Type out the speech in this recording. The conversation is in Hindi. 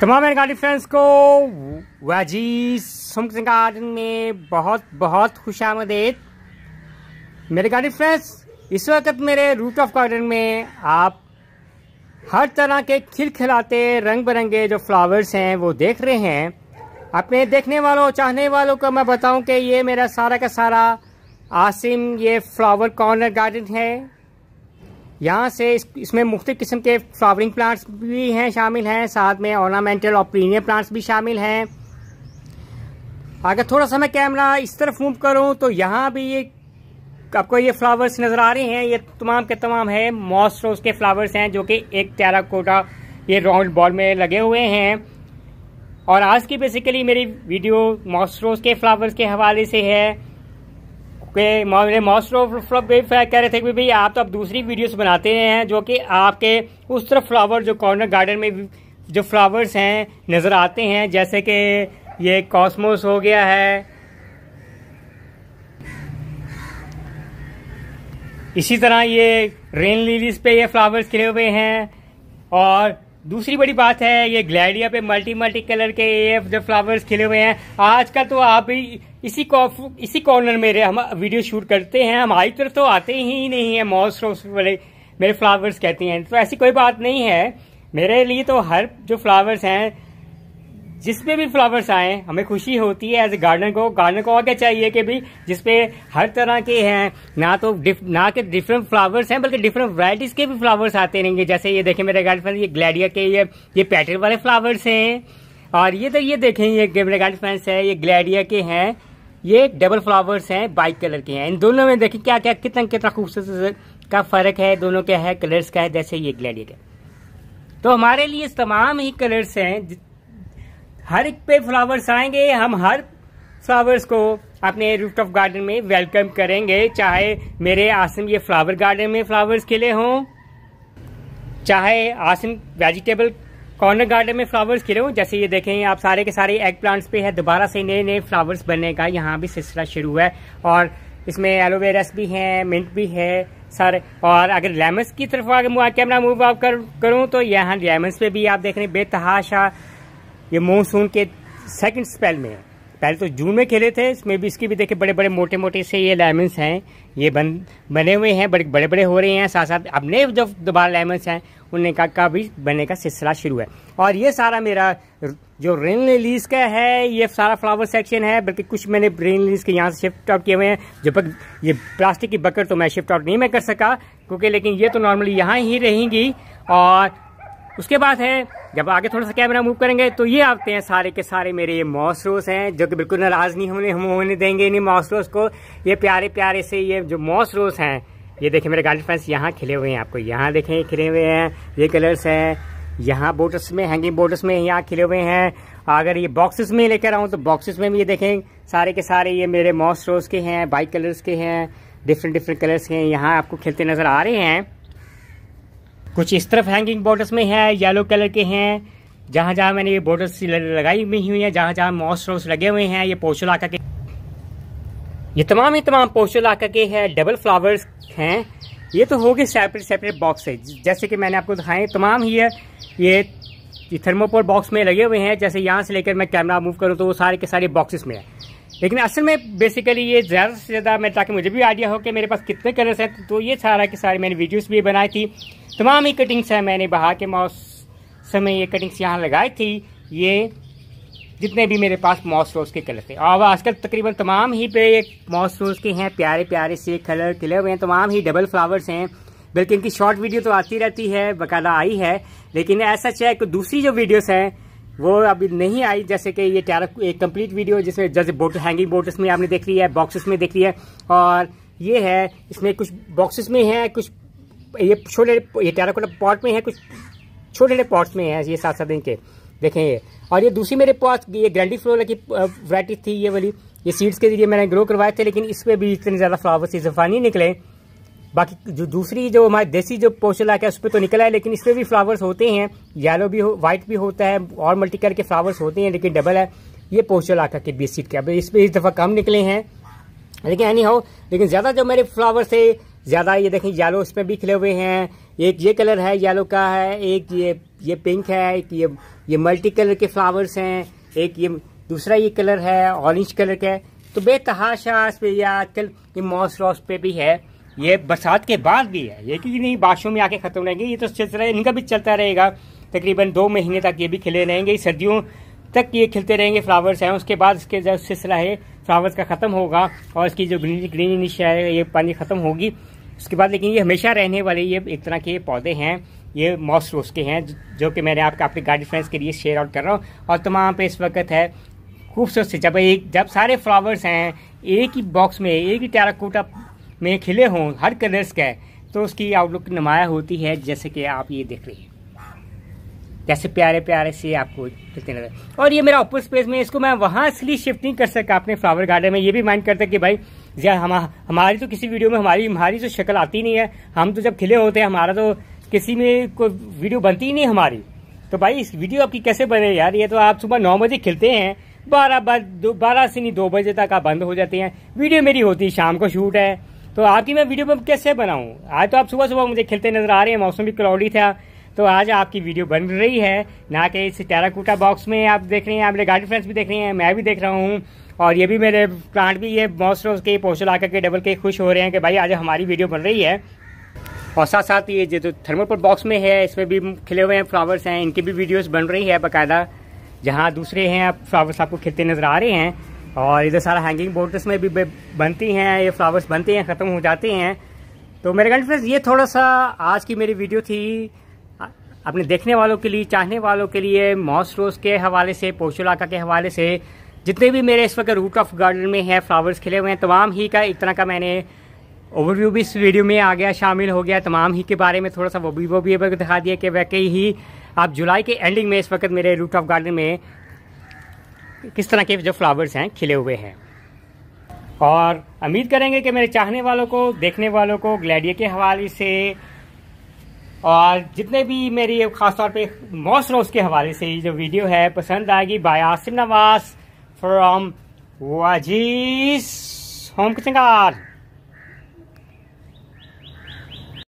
तमाम मेरे गार्डी फ्रेंड्स को वाजी सिंह गार्डन में बहुत बहुत खुश आमदेद मेरे गार्डी फ्रेंड्स इस वक्त मेरे रूट ऑफ गार्डन में आप हर तरह के खिल खिलाते रंग बिरंगे जो फ्लावर्स हैं वो देख रहे हैं अपने देखने वालों चाहने वालों को मैं बताऊं कि ये मेरा सारा का सारा आसिम ये फ्लावर कॉर्नर गार्डन है यहाँ से इस, इसमें मुख्त किस्म के फ्लावरिंग प्लांट्स भी हैं शामिल हैं साथ में ऑर्नामेंटल और प्रीमियम प्लांट्स भी शामिल हैं अगर थोड़ा सा मैं कैमरा इस तरफ मूव करूँ तो यहाँ भी ये आपको ये फ्लावर्स नज़र आ रहे हैं ये तमाम के तमाम है मॉस रोज के फ्लावर्स हैं जो कि एक टेराकोटा ये राउंड बॉल में लगे हुए हैं और आज की बेसिकली मेरी वीडियो मॉस्ट्रोस के फ्लावर्स के हवाले से है के मोस्ट ऑफ कह रहे थे कि भाई आप तो अब दूसरी वीडियोस बनाते हैं जो कि आपके उस तरफ फ्लावर जो कॉर्नर गार्डन में जो फ्लावर्स हैं नज़र आते हैं जैसे कि ये कॉस्मोस हो गया है इसी तरह ये रेन लिलीज पे ये फ्लावर्स खिले हुए हैं और दूसरी बड़ी बात है ये ग्लैडिया पे मल्टी मल्टी कलर के जो फ्लावर्स खिले हुए हैं आजकल तो आप ही इसी इसी कॉर्नर में हम वीडियो शूट करते हैं हमारी तरफ तो आते ही नहीं है मॉस रोस वाले मेरे फ्लावर्स कहते हैं तो ऐसी कोई बात नहीं है मेरे लिए तो हर जो फ्लावर्स हैं जिसपे भी फ्लावर्स आए हमें खुशी होती है एज ए गार्डनर को गार्डनर को और क्या चाहिए कि भाई जिसपे हर तरह के हैं ना तो ना के डिफरेंट फ्लावर्स हैं बल्कि डिफरेंट वराइटीज के भी फ्लावर्स आते रहेंगे जैसे ये देखें मेरे गार्डन फ्रेंड्स ये ग्लैडिया के ये ये पैटर्न वाले फ्लावर्स हैं और ये तो ये देखें ये मेरे गार्डन फ्रेंड्स है ये ग्लैडिया के हैं ये डबल फ्लावर्स हैं बाइक कलर के हैं इन दोनों में देखें क्या क्या कितना कितना खूबसूरत का फ़र्क है दोनों के है कलर्स का है जैसे ये ग्लैडिया का तो हमारे लिए तमाम ही कलर्स हैं हर एक पे फ्लावर्स आएंगे हम हर फ्लावर्स को अपने रूफटॉप गार्डन में वेलकम करेंगे चाहे मेरे आसम ये फ्लावर गार्डन में फ्लावर्स खिले हों चाहे आसम वेजिटेबल कॉर्नर गार्डन में फ्लावर्स खिले हों जैसे ये देखें आप सारे के सारे एग प्लांट्स पे है दोबारा से नए नए फ्लावर्स बनने का यहाँ भी सिलसिला शुरू है और इसमें एलोवेरास भी है मिंट भी है सर और अगर लेमन्स की तरफ अगर कैमरा मूव आप कर, करूँ तो यहाँ लेमन्स पे भी आप देख रहे हैं बेतहाशा ये मानसून के सेकंड स्पेल में है पहले तो जून में खेले थे इसमें भी इसके भी देखे बड़े बड़े मोटे मोटे से ये लेमन्स हैं ये बन बने हुए हैं बड़े बड़े बड़े हो रहे हैं साथ साथ अब नए जब दोबारा लेमन्स हैं उनने का, का भी बनने का सिलसिला शुरू है और ये सारा मेरा जो रेन लीज का है ये सारा फ्लावर सेक्शन है बल्कि कुछ मैंने रेन लीज के यहाँ से शिफ्ट आउट किए हुए हैं जब ये प्लास्टिक की बकर तो मैं शिफ्ट आउट नहीं मैं कर सका क्योंकि लेकिन ये तो नॉर्मली यहाँ ही रहेंगी और उसके बाद है जब आगे थोड़ा सा कैमरा मूव करेंगे तो ये आते हैं सारे के सारे मेरे ये मॉसरोस हैं जो कि बिल्कुल नाराज़ नहीं होने हम होने देंगे इन्हीं मॉसरोस को ये प्यारे प्यारे से ये जो मॉसरोस हैं ये देखें मेरे गार्डन फ्रेंड्स यहाँ खिले हुए हैं आपको यहाँ देखें खिले हुए हैं ये कलर्स हैं यहाँ बोटस में हैंगिंग बोटस में यहाँ खिले हुए हैं अगर ये बॉक्सेस में लेकर आऊँ तो बॉक्सेस में भी ये देखें सारे के सारे ये मेरे मॉस रोज के हैं बाइक कलर्स के हैं डिफरेंट डिफरेंट कलर्स के हैं यहाँ आपको खिलते नज़र आ रहे हैं कुछ इस तरफ हैंगिंग बॉर्डर्स में है येलो कलर के हैं जहाँ जहाँ मैंने ये बॉर्डर्स लगाई हुई हुई है जहाँ जहाँ मॉस रोस लगे हुए हैं ये पोशल आका के ये तमाम ही तमाम पोस्टल आका के हैं डबल फ्लावर्स हैं ये तो हो गए सेपरेट सेपरेट बॉक्स है जैसे कि मैंने आपको दिखाए तमाम ही है ये थर्मोपोल बॉक्स में लगे हुए हैं जैसे यहाँ से लेकर मैं कैमरा मूव करूँ तो वो सारे के सारे बॉक्सेस में है लेकिन असल में बेसिकली ये ज़्यादा से ज़्यादा मैं ताकि मुझे भी आइडिया हो कि मेरे पास कितने कलर्स हैं तो ये सारा कि सारी मैंने वीडियोस भी बनाई थी तमाम ही कटिंग्स हैं मैंने बाहर के मॉस समय ये कटिंग्स यहाँ लगाई थी ये जितने भी मेरे पास मॉस रोज़ के कलर थे और आजकल तकरीबन तमाम ही पे मॉस रोज़ के हैं प्यारे प्यारे से कलर खिले हुए हैं तमाम ही डबल फ्लावर्स हैं बल्कि इनकी शॉर्ट वीडियो तो आती रहती है बकायदा आई है लेकिन ऐसा चाहे दूसरी जो वीडियोस हैं वो अभी नहीं आई जैसे कि ये टैरक एक कंप्लीट वीडियो जिसमें जैसे बोट हैंगिंग बोटस में आपने देख ली है बॉक्सेस में देख ली है और ये है इसमें कुछ बॉक्सेस में है कुछ ये छोटे ये टैराकोटा पॉट में है कुछ छोटे छोटे पॉट्स में है ये सात सात दिन के देखें ये और ये दूसरी मेरे पास ये ग्रैंडी फ्लोर की वराइटी थी ये वाली ये सीड्स के जरिए मैंने ग्रो करवाए थे लेकिन इसमें भी इतने ज़्यादा फ्लावर्स इजफा नहीं निकले बाकी जो दूसरी जो हमारे देसी जो पोस्टलाक है उस पर तो निकला है लेकिन पर भी फ्लावर्स होते हैं येलो भी हो वाइट भी होता है और मल्टी कलर के फ्लावर्स होते हैं लेकिन डबल है ये पोस्टलाका के बीस सीट के अब इस पर इस दफ़ा कम निकले हैं लेकिन एनी हो लेकिन ज़्यादा जो मेरे फ्लावर्स है ज़्यादा ये देखें येलो पर भी खिले हुए हैं एक ये कलर है येलो का है एक ये ये पिंक है एक ये ये मल्टी कलर के फ्लावर्स हैं एक ये दूसरा ये कलर है ऑरेंज कलर का है तो बेतहाशा इस पर यह आजकल ये मॉस रॉस पे भी है ये बरसात के बाद भी है ये कि नहीं बारिशों में आके ख़त्म रहेंगे ये तो सिलसिला इनका भी चलता रहेगा तकरीबन दो महीने तक ये भी खिले रहेंगे सर्दियों तक ये खिलते रहेंगे फ्लावर्स हैं उसके बाद इसके जो सिलसिला है फ्लावर्स का ख़त्म होगा और इसकी जो ग्रीन ग्रीनिश है ये पानी ख़त्म होगी उसके बाद लेकिन ये हमेशा रहने वाले ये एक तरह के पौधे हैं ये मॉस रोस के हैं जो कि मैंने आपके आपके गार्डन फ्रेंड्स के लिए शेयर आउट कर रहा हूँ और तमाम पे इस वक्त है खूबसूरत से जब एक जब सारे फ्लावर्स हैं एक ही बॉक्स में एक ही टैराकोटा में खिले हों हर कलर्स के तो उसकी आउटलुक नुमाया होती है जैसे कि आप ये देख रहे हैं जैसे प्यारे प्यारे से आपको दिखते नजर और ये मेरा ओपन स्पेस में इसको मैं वहाँ इसलिए शिफ्ट नहीं कर सका अपने फ्लावर गार्डन में ये भी माइंड करता कि भाई यार हम हमारी तो किसी वीडियो में हमारी हमारी तो शक्ल आती नहीं है हम तो जब खिले होते हैं हमारा तो किसी में कोई वीडियो बनती ही नहीं हमारी तो भाई इस वीडियो आपकी कैसे बने यार ये तो आप सुबह नौ बजे खिलते हैं बारह बारह से नहीं दो बजे तक आप बंद हो जाते हैं वीडियो मेरी होती है शाम को शूट है तो आपकी मैं वीडियो कैसे बनाऊँ आज तो आप सुबह सुबह मुझे खेलते नजर आ रहे हैं मौसम भी क्लाउडी था तो आज आपकी वीडियो बन रही है ना कि इस टेराकोटा बॉक्स में आप देख रहे हैं आप मेरे गार्डन फ्रेंड्स भी देख रहे हैं मैं भी देख रहा हूँ और ये भी मेरे प्लांट भी ये मौसम के पोस्टर आकर के डबल के खुश हो रहे हैं कि भाई आज हमारी वीडियो बन रही है और साथ साथ ये जो तो बॉक्स में है इसमें भी खिले हुए हैं फ्लावर्स हैं इनकी भी वीडियोस बन रही है बाकायदा जहाँ दूसरे हैं आप फ्लावर्स आपको खिलते नज़र आ रहे हैं और इधर सारा हैंगिंग बोर्ड्स में भी बनती हैं ये फ्लावर्स बनते हैं ख़त्म हो जाते हैं तो मेरे गंड फ्रेंड्स ये थोड़ा सा आज की मेरी वीडियो थी अपने देखने वालों के लिए चाहने वालों के लिए मॉस रोज़ के हवाले से पोशोलाका के हवाले से जितने भी मेरे इस वक्त रूट ऑफ गार्डन में है फ्लावर्स खिले हुए हैं तमाम ही का तरह का मैंने ओवरव्यू भी इस वीडियो में आ गया शामिल हो गया तमाम ही के बारे में थोड़ा सा वो भी वो भी दिखा दिया कि वैके ही आप जुलाई के एंडिंग में इस वक्त मेरे रूट ऑफ गार्डन में किस तरह के जो फ्लावर्स हैं खिले हुए हैं और उम्मीद करेंगे कि मेरे चाहने वालों को देखने वालों को ग्लैडियर के हवाले से और जितने भी मेरी ख़ासतौर पे मॉस रोज़ के हवाले से जो वीडियो है पसंद आएगी बाय आसिम नवाज फ्रॉम वाजीस होम किचन गार्ड